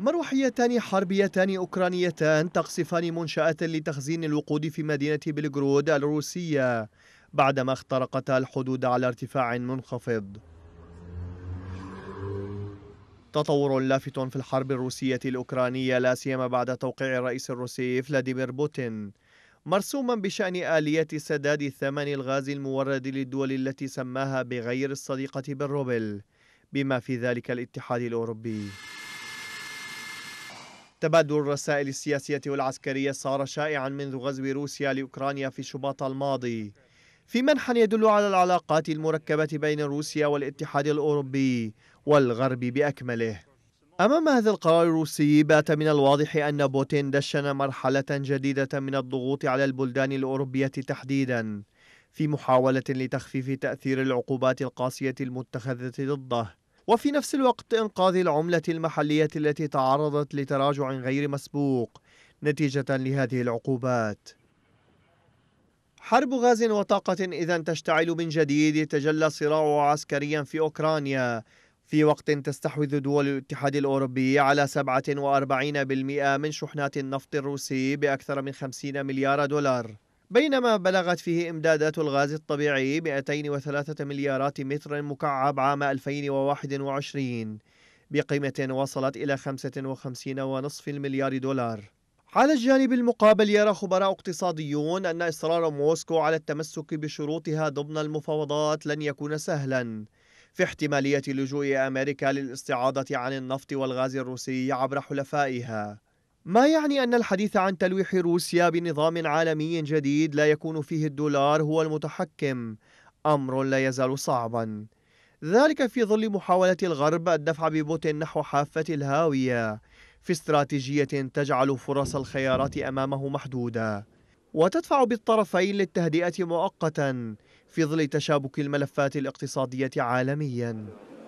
مروحيتان حربيتان أوكرانيتان تقصفان منشأة لتخزين الوقود في مدينة بلغرود الروسية بعدما اخترقتا الحدود على ارتفاع منخفض تطور لافت في الحرب الروسية الأوكرانية لا سيما بعد توقيع الرئيس الروسي فلاديمير بوتين مرسوما بشأن آلية سداد ثمن الغاز المورد للدول التي سماها بغير الصديقة بالروبل بما في ذلك الاتحاد الأوروبي تبادل الرسائل السياسية والعسكرية صار شائعا منذ غزو روسيا لأوكرانيا في شباط الماضي في منحى يدل على العلاقات المركبة بين روسيا والاتحاد الأوروبي والغرب بأكمله أمام هذا القرار الروسي بات من الواضح أن بوتين دشن مرحلة جديدة من الضغوط على البلدان الأوروبية تحديدا في محاولة لتخفيف تأثير العقوبات القاسية المتخذة ضده وفي نفس الوقت إنقاذ العملة المحلية التي تعرضت لتراجع غير مسبوق نتيجة لهذه العقوبات حرب غاز وطاقة إذا تشتعل من جديد تجلى صراع عسكريا في أوكرانيا في وقت تستحوذ دول الاتحاد الأوروبي على 47% من شحنات النفط الروسي بأكثر من 50 مليار دولار بينما بلغت فيه إمدادات الغاز الطبيعي 203 مليارات متر مكعب عام 2021 بقيمة وصلت إلى 55.5 مليار دولار على الجانب المقابل يرى خبراء اقتصاديون أن إصرار موسكو على التمسك بشروطها ضمن المفاوضات لن يكون سهلا في احتمالية لجوء أمريكا للاستعاضة عن النفط والغاز الروسي عبر حلفائها ما يعني أن الحديث عن تلويح روسيا بنظام عالمي جديد لا يكون فيه الدولار هو المتحكم أمر لا يزال صعبا ذلك في ظل محاولة الغرب الدفع ببطء نحو حافة الهاوية في استراتيجية تجعل فرص الخيارات أمامه محدودة وتدفع بالطرفين للتهدئة مؤقتا في ظل تشابك الملفات الاقتصادية عالميا